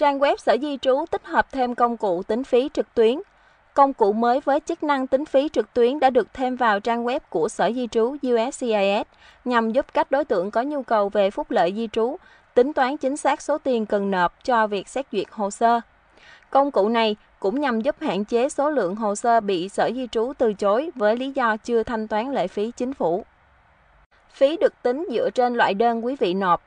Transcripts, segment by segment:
Trang web Sở Di trú tích hợp thêm công cụ tính phí trực tuyến. Công cụ mới với chức năng tính phí trực tuyến đã được thêm vào trang web của Sở Di trú USCIS nhằm giúp các đối tượng có nhu cầu về phúc lợi di trú tính toán chính xác số tiền cần nộp cho việc xét duyệt hồ sơ. Công cụ này cũng nhằm giúp hạn chế số lượng hồ sơ bị Sở Di trú từ chối với lý do chưa thanh toán lệ phí chính phủ. Phí được tính dựa trên loại đơn quý vị nộp.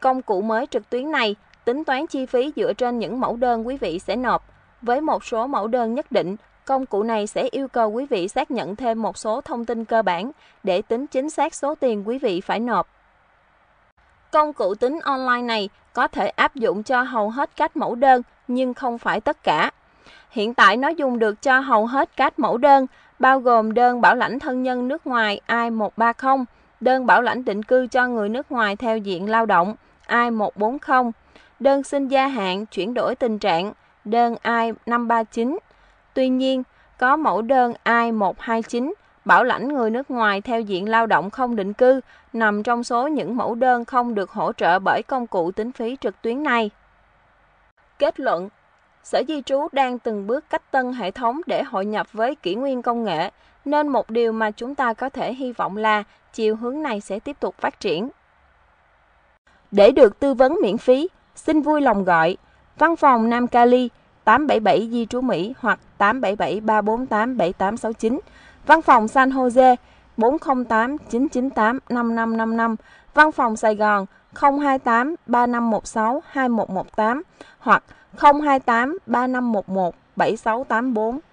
Công cụ mới trực tuyến này tính toán chi phí dựa trên những mẫu đơn quý vị sẽ nộp. Với một số mẫu đơn nhất định, công cụ này sẽ yêu cầu quý vị xác nhận thêm một số thông tin cơ bản để tính chính xác số tiền quý vị phải nộp. Công cụ tính online này có thể áp dụng cho hầu hết các mẫu đơn nhưng không phải tất cả. Hiện tại nó dùng được cho hầu hết các mẫu đơn, bao gồm đơn bảo lãnh thân nhân nước ngoài I-130, đơn bảo lãnh định cư cho người nước ngoài theo diện lao động I-140, đơn xin gia hạn chuyển đổi tình trạng đơn I-539. Tuy nhiên, có mẫu đơn I-129 bảo lãnh người nước ngoài theo diện lao động không định cư nằm trong số những mẫu đơn không được hỗ trợ bởi công cụ tính phí trực tuyến này. Kết luận, Sở Di trú đang từng bước cách tân hệ thống để hội nhập với kỷ nguyên công nghệ, nên một điều mà chúng ta có thể hy vọng là chiều hướng này sẽ tiếp tục phát triển. Để được tư vấn miễn phí, xin vui lòng gọi Văn phòng Nam Cali 877 Di Trú Mỹ hoặc 877 348 7869, Văn phòng San Jose 408 998 5555, Văn phòng Sài Gòn 028 3516 2118 hoặc 028 3511 7684.